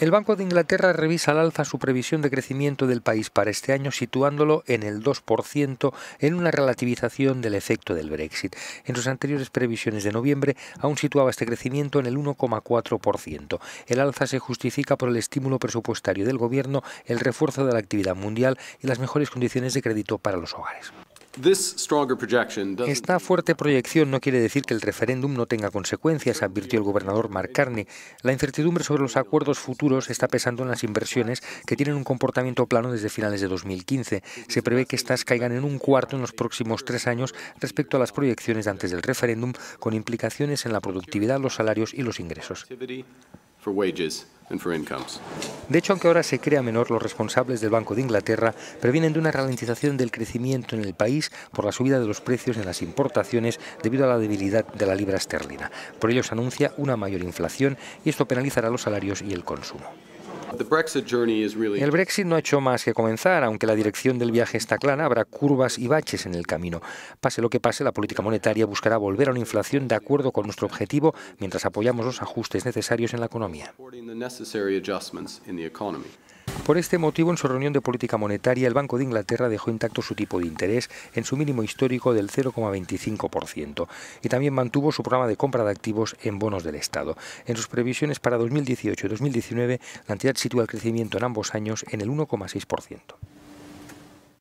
El Banco de Inglaterra revisa al alza su previsión de crecimiento del país para este año, situándolo en el 2% en una relativización del efecto del Brexit. En sus anteriores previsiones de noviembre aún situaba este crecimiento en el 1,4%. El alza se justifica por el estímulo presupuestario del Gobierno, el refuerzo de la actividad mundial y las mejores condiciones de crédito para los hogares. Esta fuerte proyección no quiere decir que el referéndum no tenga consecuencias, advirtió el gobernador Mark Carney. La incertidumbre sobre los acuerdos futuros está pesando en las inversiones que tienen un comportamiento plano desde finales de 2015. Se prevé que estas caigan en un cuarto en los próximos tres años respecto a las proyecciones de antes del referéndum, con implicaciones en la productividad, los salarios y los ingresos. De hecho, aunque ahora se crea menor, los responsables del Banco de Inglaterra previenen de una ralentización del crecimiento en el país por la subida de los precios en las importaciones debido a la debilidad de la libra esterlina. Por ello se anuncia una mayor inflación y esto penalizará los salarios y el consumo. El Brexit no ha hecho más que comenzar, aunque la dirección del viaje está clara, habrá curvas y baches en el camino. Pase lo que pase, la política monetaria buscará volver a una inflación de acuerdo con nuestro objetivo mientras apoyamos los ajustes necesarios en la economía. Por este motivo, en su reunión de política monetaria, el Banco de Inglaterra dejó intacto su tipo de interés en su mínimo histórico del 0,25% y también mantuvo su programa de compra de activos en bonos del Estado. En sus previsiones para 2018 y 2019, la entidad sitúa el crecimiento en ambos años en el 1,6%.